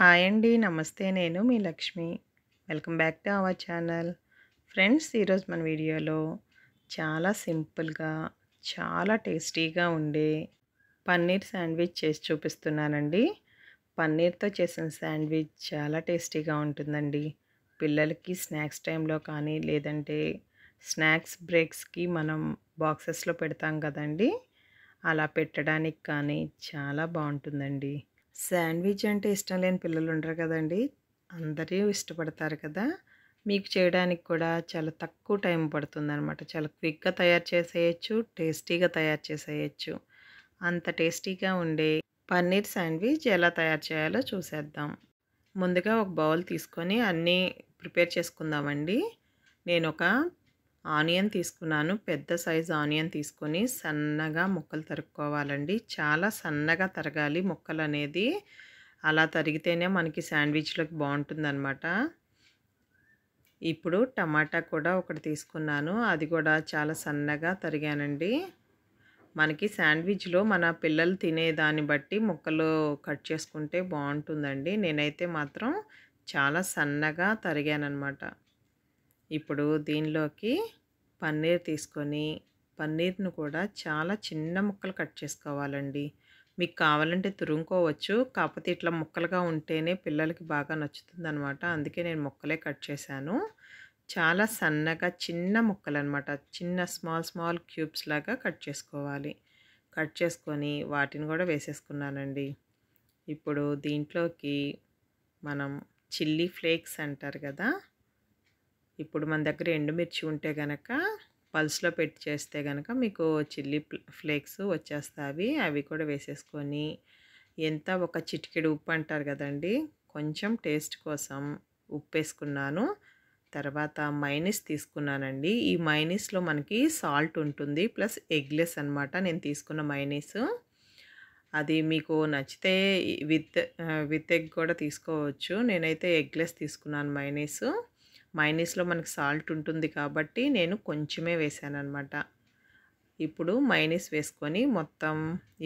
hi అండి నమస్తే నేను మీ Lakshmi welcome back to our channel friends ఈరోజు మన వీడియోలో చాలా సింపుల్గా చాలా టేస్టీగా ఉండే పన్నీర్ శాండ్విచ్ చేసి చూపిస్తున్నానండి పన్నీర్తో చేసిన శాండ్విచ్ చాలా టేస్టీగా ఉంటుందండి పిల్లలకి స్నాక్స్ టైంలో కానీ లేదంటే స్నాక్స్ బ్రేక్స్కి మనం బాక్సెస్లో పెడతాం కదండి అలా పెట్టడానికి కానీ చాలా బాగుంటుందండి శాండ్విచ్ అంటే ఇష్టం లేని పిల్లలు ఉండరు కదండి అందరూ ఇష్టపడతారు కదా మీకు చేయడానికి కూడా చాలా తక్కువ టైం పడుతుందనమాట చాలా క్విక్గా తయారు చేసేయచ్చు టేస్టీగా తయారు చేసేయచ్చు అంత టేస్టీగా ఉండే పన్నీర్ శాండ్విచ్ ఎలా తయారు చేయాలో చూసేద్దాం ముందుగా ఒక బౌల్ తీసుకొని అన్నీ ప్రిపేర్ చేసుకుందామండి నేను ఒక ఆనియన్ తీసుకున్నాను పెద్ద సైజు ఆనియన్ తీసుకొని సన్నగా ముక్కలు తరుక్కోవాలండి చాలా సన్నగా తరగాలి ముక్కలు అనేది అలా తరిగితేనే మనకి శాండ్విచ్లోకి బాగుంటుందన్నమాట ఇప్పుడు టమాటా కూడా ఒకటి తీసుకున్నాను అది కూడా చాలా సన్నగా తరిగానండి మనకి శాండ్విచ్లో మన పిల్లలు తినేదాన్ని బట్టి ముక్కలు కట్ చేసుకుంటే బాగుంటుందండి నేనైతే మాత్రం చాలా సన్నగా తరిగానమాట ఇప్పుడు దీనిలోకి పన్నీర్ తీసుకొని పన్నీర్ను కూడా చాలా చిన్న ముక్కలు కట్ చేసుకోవాలండి మీకు కావాలంటే తురుముకోవచ్చు కాకపోతే ఇట్లా ముక్కలుగా ఉంటేనే పిల్లలకి బాగా నచ్చుతుంది అనమాట అందుకే నేను ముక్కలే కట్ చేశాను చాలా సన్నగా చిన్న ముక్కలు అనమాట చిన్న స్మాల్ స్మాల్ క్యూబ్స్ లాగా కట్ చేసుకోవాలి కట్ చేసుకొని వాటిని కూడా వేసేసుకున్నానండి ఇప్పుడు దీంట్లోకి మనం చిల్లీ ఫ్లేక్స్ అంటారు కదా ఇప్పుడు మన దగ్గర ఎండుమిర్చి ఉంటే కనుక పల్స్లో పెట్టి చేస్తే కనుక మీకు చిల్లీ ఫ్లేక్స్ వచ్చేస్తాయి అవి కూడా వేసేసుకొని ఎంత ఒక చిటికెడు ఉప్పు అంటారు కదండి కొంచెం టేస్ట్ కోసం ఉప్పు వేసుకున్నాను తర్వాత మైనస్ తీసుకున్నానండి ఈ మైనస్లో మనకి సాల్ట్ ఉంటుంది ప్లస్ ఎగ్లెస్ అనమాట నేను తీసుకున్న మైనస్ అది మీకు నచ్చితే విత్ విత్ ఎగ్ కూడా తీసుకోవచ్చు నేనైతే ఎగ్లెస్ తీసుకున్నాను మైనస్ మైనీస్లో మనకు సాల్ట్ ఉంటుంది కాబట్టి నేను కొంచెమే వేసాను అనమాట ఇప్పుడు మైనీస్ వేసుకొని మొత్తం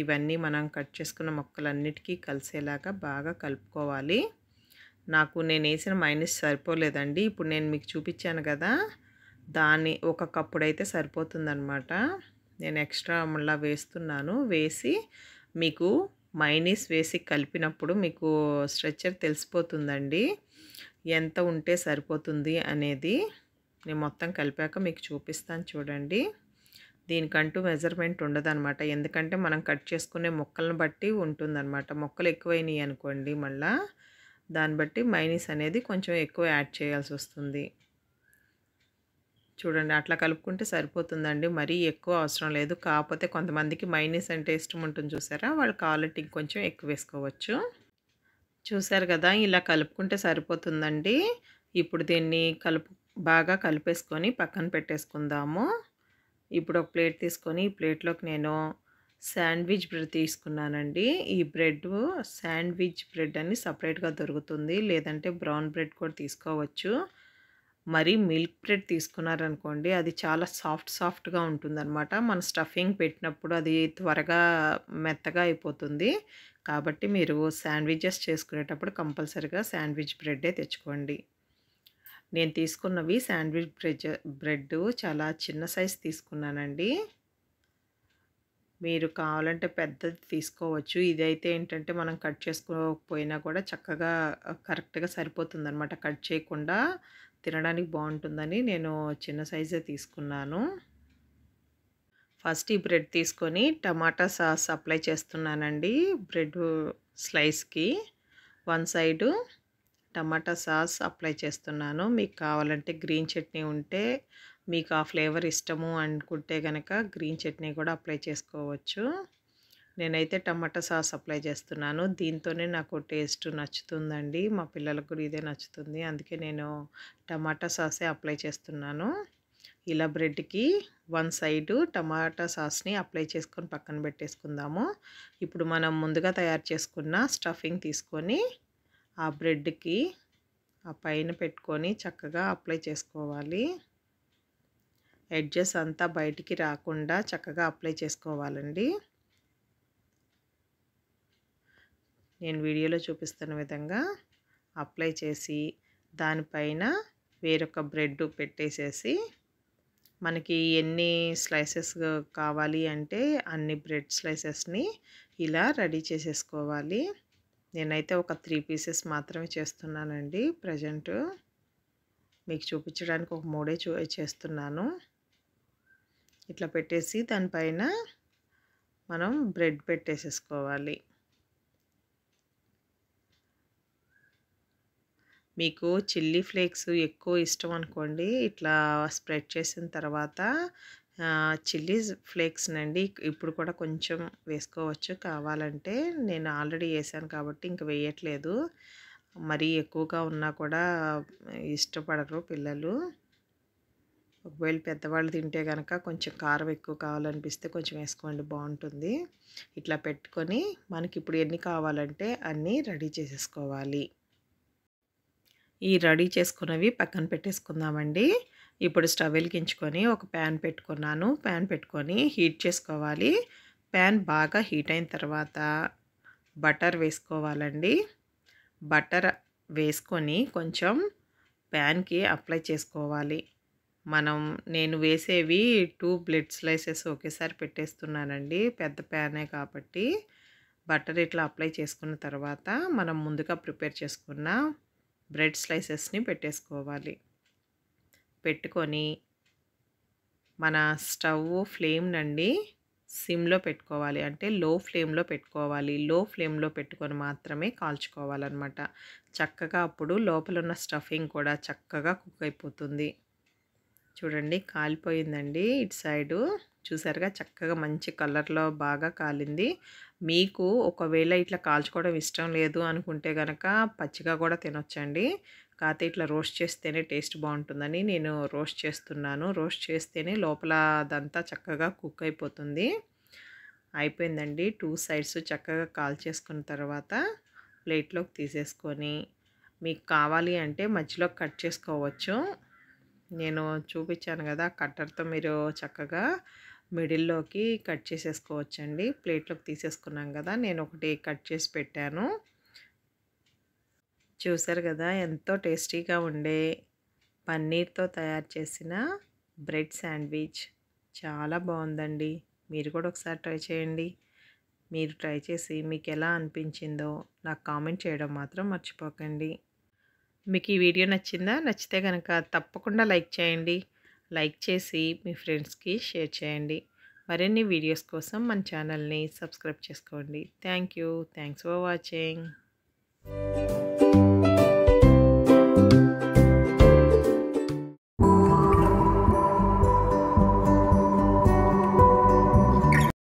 ఇవన్నీ మనం కట్ చేసుకున్న మొక్కలన్నిటికీ కలిసేలాగా బాగా కలుపుకోవాలి నాకు నేను వేసిన మైనస్ సరిపోలేదండి ఇప్పుడు నేను మీకు చూపించాను కదా దాన్ని ఒక కప్పుడు అయితే సరిపోతుందనమాట నేను ఎక్స్ట్రా మళ్ళా వేస్తున్నాను వేసి మీకు మైనీస్ వేసి కలిపినప్పుడు మీకు స్ట్రెచ్చర్ తెలిసిపోతుందండి ఎంత ఉంటే సరిపోతుంది అనేది నేను మొత్తం కలిపాక మీకు చూపిస్తాను చూడండి దీనికంటూ మెజర్మెంట్ ఉండదన్నమాట ఎందుకంటే మనం కట్ చేసుకునే మొక్కలను బట్టి ఉంటుందన్నమాట మొక్కలు ఎక్కువైనాయి అనుకోండి మళ్ళా దాన్ని బట్టి మైనీస్ అనేది కొంచెం ఎక్కువ యాడ్ చేయాల్సి వస్తుంది చూడండి అట్లా కలుపుకుంటే సరిపోతుందండి మరీ ఎక్కువ అవసరం లేదు కాకపోతే కొంతమందికి మైనీస్ అంటే ఇష్టం ఉంటుంది చూసారా వాళ్ళ క్వాలిటీ కొంచెం ఎక్కువ వేసుకోవచ్చు చూశారు కదా ఇలా కలుపుకుంటే సరిపోతుందండి ఇప్పుడు దీన్ని కలుపు బాగా కలిపేసుకొని పక్కన పెట్టేసుకుందాము ఇప్పుడు ఒక ప్లేట్ తీసుకొని ఈ ప్లేట్లోకి నేను శాండ్విచ్ బ్రెడ్ తీసుకున్నానండి ఈ బ్రెడ్ శాండ్విచ్ బ్రెడ్ అని సపరేట్గా దొరుకుతుంది లేదంటే బ్రౌన్ బ్రెడ్ కూడా తీసుకోవచ్చు మరి మిల్క్ బ్రెడ్ తీసుకున్నారనుకోండి అది చాలా సాఫ్ట్ సాఫ్ట్గా ఉంటుందన్నమాట మన స్టఫింగ్ పెట్టినప్పుడు అది త్వరగా మెత్తగా అయిపోతుంది కాబట్టి మీరు శాండ్విచెస్ చేసుకునేటప్పుడు కంపల్సరిగా శాండ్విచ్ బ్రెడ్డే తెచ్చుకోండి నేను తీసుకున్నవి శాండ్విచ్ బ్రెడ్ బ్రెడ్ చాలా చిన్న సైజ్ తీసుకున్నానండి మీరు కావాలంటే పెద్దది తీసుకోవచ్చు ఇదైతే ఏంటంటే మనం కట్ చేసుకోకపోయినా కూడా చక్కగా కరెక్ట్గా అనమాట కట్ చేయకుండా తినడానికి బాగుంటుందని నేను చిన్న సైజే తీసుకున్నాను ఫస్ట్ ఈ బ్రెడ్ తీసుకొని టమాటా సాస్ అప్లై చేస్తున్నానండి బ్రెడ్ స్లైస్కి one side tomato sauce apply చేస్తున్నాను మీకు కావాలంటే గ్రీన్ చట్నీ ఉంటే మీకు ఆ ఫ్లేవర్ ఇష్టము అనుకుంటే కనుక గ్రీన్ చట్నీ కూడా అప్లై చేసుకోవచ్చు నేనైతే టమాటా సాస్ అప్లై చేస్తున్నాను దీంతోనే నాకు టేస్ట్ నచ్చుతుందండి మా పిల్లలకు కూడా ఇదే నచ్చుతుంది అందుకే నేను టమాటా సాసే అప్లై చేస్తున్నాను ఇలా బ్రెడ్కి వన్ సైడ్ టమాటా సాస్ని అప్లై చేసుకొని పక్కన పెట్టేసుకుందాము ఇప్పుడు మనం ముందుగా తయారు చేసుకున్న స్టఫింగ్ తీసుకొని ఆ బ్రెడ్కి ఆ పైన పెట్టుకొని చక్కగా అప్లై చేసుకోవాలి ఎడ్జెస్ అంతా బయటికి రాకుండా చక్కగా అప్లై చేసుకోవాలండి నేను వీడియోలో చూపిస్తున్న విధంగా అప్లై చేసి దానిపైన వేరొక బ్రెడ్ పెట్టేసేసి మనకి ఎన్ని స్లైసెస్ కావాలి అంటే అన్ని బ్రెడ్ స్లైసెస్ని ఇలా రెడీ చేసేసుకోవాలి నేనైతే ఒక త్రీ పీసెస్ మాత్రమే చేస్తున్నానండి ప్రజెంట్ మీకు చూపించడానికి ఒక మూడే చూ చేస్తున్నాను ఇట్లా పెట్టేసి దానిపైన మనం బ్రెడ్ పెట్టేసేసుకోవాలి మీకు చిల్లీ ఫ్లేక్స్ ఎక్కువ ఇష్టం అనుకోండి ఇట్లా స్ప్రెడ్ చేసిన తర్వాత చిల్లీ ఫ్లేక్స్ నండి ఇప్పుడు కూడా కొంచెం వేసుకోవచ్చు కావాలంటే నేను ఆల్రెడీ వేసాను కాబట్టి ఇంక వేయట్లేదు మరీ ఎక్కువగా ఉన్నా కూడా ఇష్టపడరు పిల్లలు ఒకవేళ పెద్దవాళ్ళు తింటే కనుక కొంచెం కారం ఎక్కువ కావాలనిపిస్తే కొంచెం వేసుకోండి బాగుంటుంది ఇట్లా పెట్టుకొని మనకి ఇప్పుడు ఎన్ని కావాలంటే అన్నీ రెడీ చేసేసుకోవాలి ఈ రెడీ చేసుకున్నవి పక్కన పెట్టేసుకుందామండి ఇప్పుడు స్టవ్ వెలిగించుకొని ఒక ప్యాన్ పెట్టుకున్నాను ప్యాన్ పెట్టుకొని హీట్ చేసుకోవాలి ప్యాన్ బాగా హీట్ అయిన తర్వాత బటర్ వేసుకోవాలండి బటర్ వేసుకొని కొంచెం ప్యాన్కి అప్లై చేసుకోవాలి మనం నేను వేసేవి టూ బ్లెడ్ స్లైసెస్ ఒకేసారి పెట్టేస్తున్నానండి పెద్ద ప్యానే కాబట్టి బటర్ ఇట్లా అప్లై చేసుకున్న తర్వాత మనం ముందుగా ప్రిపేర్ చేసుకున్న బ్రెడ్ స్లైసెస్ని పెట్టేసుకోవాలి పెట్టుకొని మన స్టవ్ ఫ్లేమ్ నండి సిమ్లో పెట్టుకోవాలి అంటే లో ఫ్లేమ్లో పెట్టుకోవాలి లో ఫ్లేమ్లో పెట్టుకొని మాత్రమే కాల్చుకోవాలన్నమాట చక్కగా అప్పుడు లోపల ఉన్న స్టఫింగ్ కూడా చక్కగా కుక్ అయిపోతుంది చూడండి కాలిపోయిందండి ఇటు సైడు చూసారుగా చక్కగా మంచి కలర్లో బాగా కాలింది మీకు ఒకవేళ ఇట్లా కాల్చుకోవడం ఇష్టం లేదు అనుకుంటే కనుక పచ్చిగా కూడా తినొచ్చండి కాకపోతే ఇట్లా రోస్ట్ చేస్తేనే టేస్ట్ బాగుంటుందని నేను రోస్ట్ చేస్తున్నాను రోస్ట్ చేస్తేనే లోపల అదంతా చక్కగా కుక్ అయిపోతుంది అయిపోయిందండి టూ సైడ్స్ చక్కగా కాల్చేసుకున్న తర్వాత ప్లేట్లోకి తీసేసుకొని మీకు కావాలి అంటే మధ్యలో కట్ చేసుకోవచ్చు నేను చూపించాను కదా కట్టర్తో మీరు చక్కగా మిడిల్లోకి కట్ చేసేసుకోవచ్చండి ప్లేట్లోకి తీసేసుకున్నాం కదా నేను ఒకటి కట్ చేసి పెట్టాను చూసారు కదా ఎంతో టేస్టీగా ఉండే పన్నీర్తో తయారు చేసిన బ్రెడ్ శాండ్విచ్ చాలా బాగుందండి మీరు కూడా ఒకసారి ట్రై చేయండి మీరు ట్రై చేసి మీకు ఎలా అనిపించిందో నాకు కామెంట్ చేయడం మాత్రం మర్చిపోకండి మీకు ఈ వీడియో నచ్చిందా నచ్చితే కనుక తప్పకుండా లైక్ చేయండి లైక్ చేసి మీ ఫ్రెండ్స్కి షేర్ చేయండి మరిన్ని వీడియోస్ కోసం మన ఛానల్ని సబ్స్క్రైబ్ చేసుకోండి thank you thanks for watching